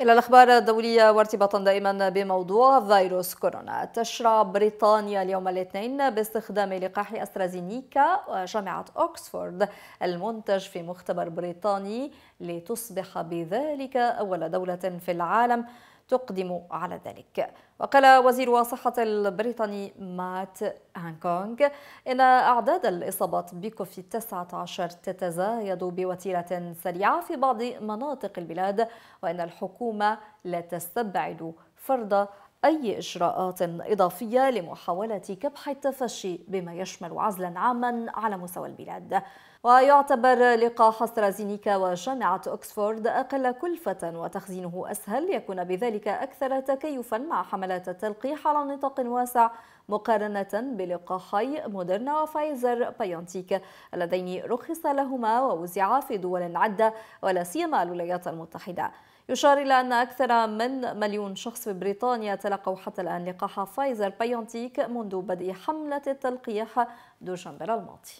إلى الأخبار الدولية وارتباطا دائما بموضوع فيروس كورونا تشرع بريطانيا اليوم الاثنين باستخدام لقاح أسترازينيكا وجامعة أوكسفورد المنتج في مختبر بريطاني لتصبح بذلك أول دولة في العالم تقدم على ذلك وقال وزير الصحة البريطاني مات هانكونغ إن أعداد الإصابات بكوفيد 19 تتزايد بوتيرة سريعة في بعض مناطق البلاد وإن الحكومة لا تستبعد فرض أي إجراءات إضافية لمحاولة كبح التفشي بما يشمل عزلا عاما على مستوى البلاد ويعتبر لقاح أسترازينيكا وجامعة أكسفورد أقل كلفة وتخزينه أسهل يكون بذلك أكثر تكيفا مع حملات التلقيح على نطاق واسع مقارنة بلقاحي موديرنا وفايزر بايونتيك اللذين رخص لهما ووزعا في دول عدة ولا سيما الولايات المتحدة يشار إلى أن أكثر من مليون شخص في بريطانيا تلقوا حتى الآن لقاح فايزر بايونتيك منذ بدء حملة التلقيح دجنبر الماضي